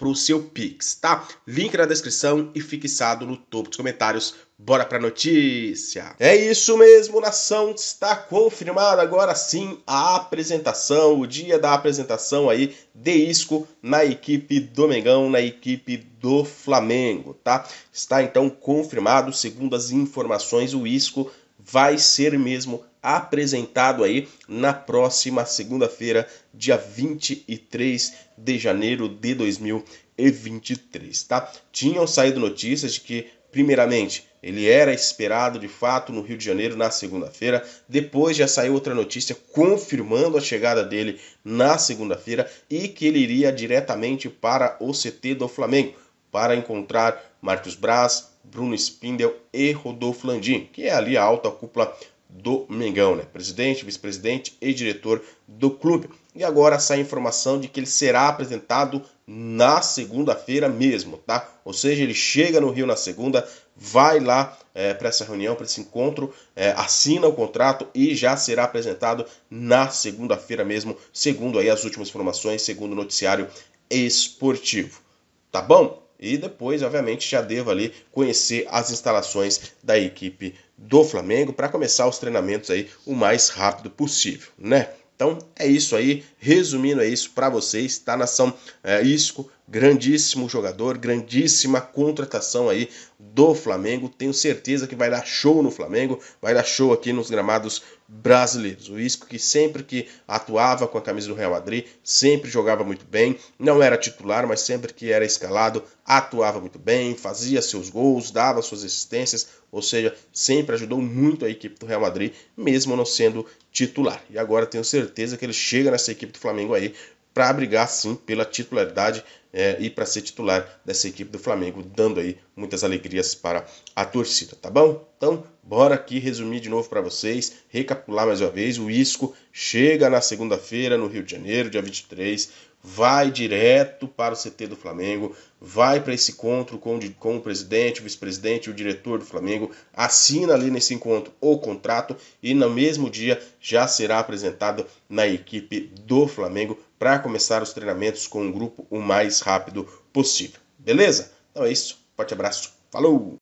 para o seu Pix, tá? Link na descrição e fixado no topo dos comentários. Bora a notícia! É isso mesmo, nação! Está confirmada agora sim a apresentação, o dia da apresentação aí de Isco na equipe do Mengão, na equipe do Flamengo, tá? Está então confirmado, segundo as informações, o Isco vai ser mesmo apresentado aí na próxima segunda-feira, dia 23 de janeiro de 2023, tá? Tinham saído notícias de que, primeiramente, ele era esperado de fato no Rio de Janeiro na segunda-feira. Depois já saiu outra notícia confirmando a chegada dele na segunda-feira e que ele iria diretamente para o CT do Flamengo para encontrar Marcos Braz, Bruno Spindel e Rodolfo Landim, que é ali a alta cúpula do Mengão, né? Presidente, vice-presidente e diretor do clube. E agora sai a informação de que ele será apresentado na segunda-feira mesmo, tá? Ou seja, ele chega no Rio na segunda, vai lá é, para essa reunião, para esse encontro, é, assina o contrato e já será apresentado na segunda-feira mesmo, segundo aí as últimas informações, segundo o noticiário esportivo. Tá bom? E depois, obviamente, já devo ali conhecer as instalações da equipe do Flamengo para começar os treinamentos aí o mais rápido possível, né? Então é isso aí, resumindo é isso para vocês, tá nação é, Isco, grandíssimo jogador, grandíssima contratação aí do Flamengo. Tenho certeza que vai dar show no Flamengo, vai dar show aqui nos gramados brasileiros. O Isco que sempre que atuava com a camisa do Real Madrid, sempre jogava muito bem, não era titular, mas sempre que era escalado, atuava muito bem, fazia seus gols, dava suas assistências, ou seja, sempre ajudou muito a equipe do Real Madrid, mesmo não sendo titular. E agora tenho certeza que ele chega nessa equipe do Flamengo aí para brigar sim pela titularidade é, e para ser titular dessa equipe do Flamengo, dando aí muitas alegrias para a torcida, tá bom? Então, bora aqui resumir de novo para vocês, recapitular mais uma vez: o Isco chega na segunda-feira no Rio de Janeiro, dia 23, vai direto para o CT do Flamengo, vai para esse encontro com, com o presidente, o vice-presidente, o diretor do Flamengo, assina ali nesse encontro o contrato e no mesmo dia já será apresentado na equipe do Flamengo para começar os treinamentos com o grupo o mais rápido possível. Beleza? Então é isso. Forte abraço. Falou!